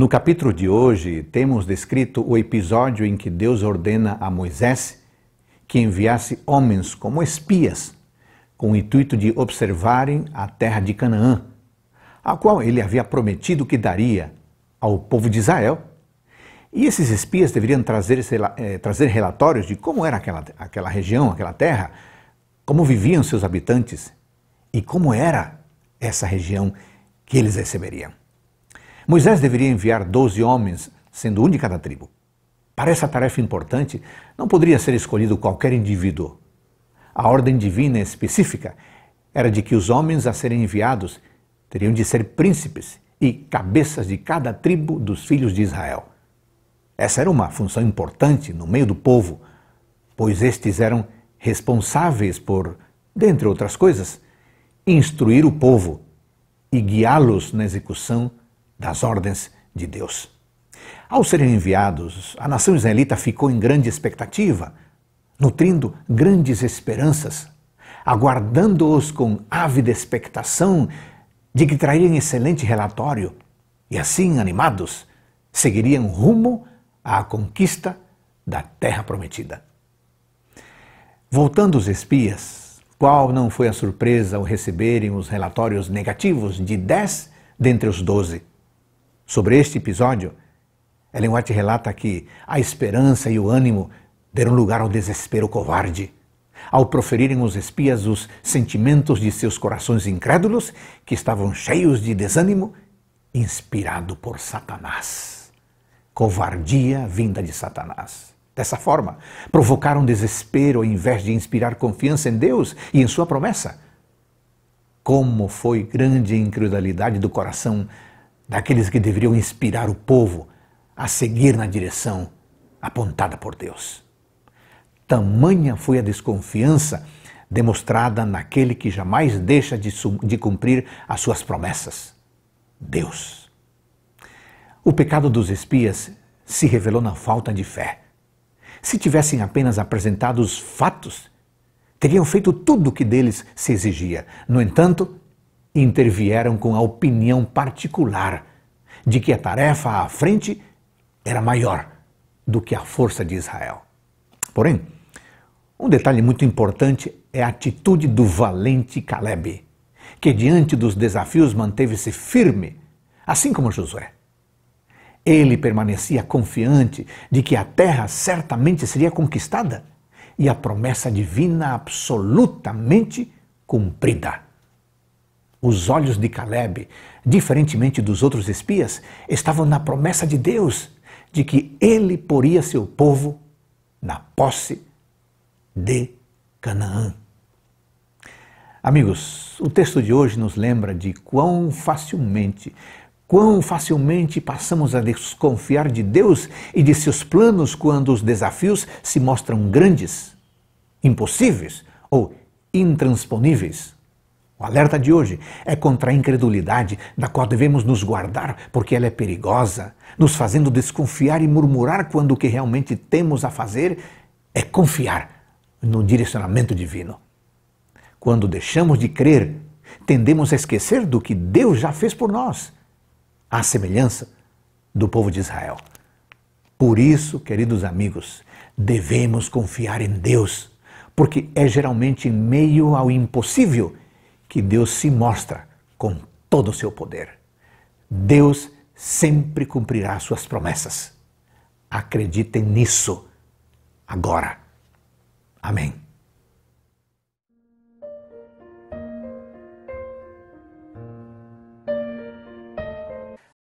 No capítulo de hoje, temos descrito o episódio em que Deus ordena a Moisés que enviasse homens como espias, com o intuito de observarem a terra de Canaã, a qual ele havia prometido que daria ao povo de Israel. E esses espias deveriam trazer, eh, trazer relatórios de como era aquela, aquela região, aquela terra, como viviam seus habitantes e como era essa região que eles receberiam. Moisés deveria enviar 12 homens, sendo um de cada tribo. Para essa tarefa importante, não poderia ser escolhido qualquer indivíduo. A ordem divina específica era de que os homens a serem enviados teriam de ser príncipes e cabeças de cada tribo dos filhos de Israel. Essa era uma função importante no meio do povo, pois estes eram responsáveis por, dentre outras coisas, instruir o povo e guiá-los na execução das ordens de Deus. Ao serem enviados, a nação israelita ficou em grande expectativa, nutrindo grandes esperanças, aguardando-os com ávida expectação de que trariam excelente relatório e, assim animados, seguiriam rumo à conquista da terra prometida. Voltando os espias, qual não foi a surpresa ao receberem os relatórios negativos de dez dentre os doze? Sobre este episódio, Ellen White relata que a esperança e o ânimo deram lugar ao desespero covarde, ao proferirem os espias os sentimentos de seus corações incrédulos, que estavam cheios de desânimo, inspirado por Satanás. Covardia vinda de Satanás. Dessa forma, provocaram desespero ao invés de inspirar confiança em Deus e em sua promessa. Como foi grande a incredulidade do coração daqueles que deveriam inspirar o povo a seguir na direção apontada por Deus. Tamanha foi a desconfiança demonstrada naquele que jamais deixa de, de cumprir as suas promessas, Deus. O pecado dos espias se revelou na falta de fé. Se tivessem apenas apresentado os fatos, teriam feito tudo o que deles se exigia. No entanto, intervieram com a opinião particular de que a tarefa à frente era maior do que a força de Israel. Porém, um detalhe muito importante é a atitude do valente Caleb, que diante dos desafios manteve-se firme, assim como Josué. Ele permanecia confiante de que a terra certamente seria conquistada e a promessa divina absolutamente cumprida. Os olhos de Caleb, diferentemente dos outros espias, estavam na promessa de Deus de que ele poria seu povo na posse de Canaã. Amigos, o texto de hoje nos lembra de quão facilmente, quão facilmente passamos a desconfiar de Deus e de seus planos quando os desafios se mostram grandes, impossíveis ou intransponíveis. O alerta de hoje é contra a incredulidade, da qual devemos nos guardar, porque ela é perigosa, nos fazendo desconfiar e murmurar quando o que realmente temos a fazer é confiar no direcionamento divino. Quando deixamos de crer, tendemos a esquecer do que Deus já fez por nós, à semelhança do povo de Israel. Por isso, queridos amigos, devemos confiar em Deus, porque é geralmente em meio ao impossível que Deus se mostra com todo o seu poder. Deus sempre cumprirá suas promessas. Acreditem nisso agora. Amém.